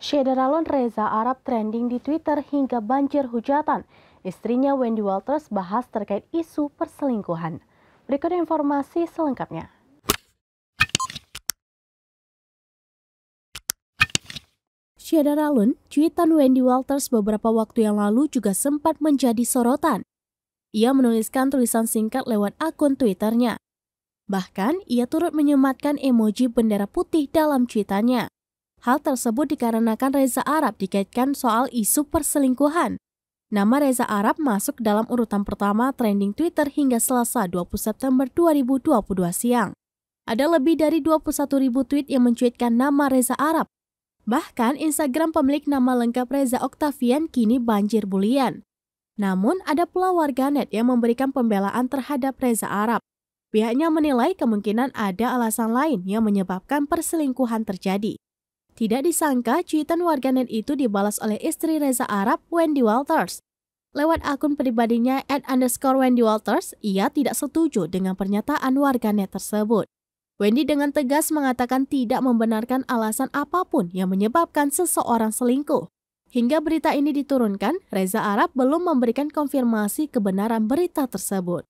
Ralun Reza Arab trending di Twitter hingga banjir hujatan. Istrinya Wendy Walters bahas terkait isu perselingkuhan. Berikut informasi selengkapnya. Ralun, cuitan Wendy Walters beberapa waktu yang lalu juga sempat menjadi sorotan. Ia menuliskan tulisan singkat lewat akun Twitternya. Bahkan, ia turut menyematkan emoji bendera putih dalam cuitannya. Hal tersebut dikarenakan Reza Arab dikaitkan soal isu perselingkuhan. Nama Reza Arab masuk dalam urutan pertama trending Twitter hingga Selasa 20 September 2022 siang. Ada lebih dari ribu tweet yang mencuitkan nama Reza Arab. Bahkan Instagram pemilik nama lengkap Reza Octavian kini banjir bulian. Namun ada pula warganet yang memberikan pembelaan terhadap Reza Arab. Pihaknya menilai kemungkinan ada alasan lain yang menyebabkan perselingkuhan terjadi. Tidak disangka, cuitan warganet itu dibalas oleh istri Reza Arab, Wendy Walters. Lewat akun pribadinya at underscore Wendy Walters, ia tidak setuju dengan pernyataan warganet tersebut. Wendy dengan tegas mengatakan tidak membenarkan alasan apapun yang menyebabkan seseorang selingkuh. Hingga berita ini diturunkan, Reza Arab belum memberikan konfirmasi kebenaran berita tersebut.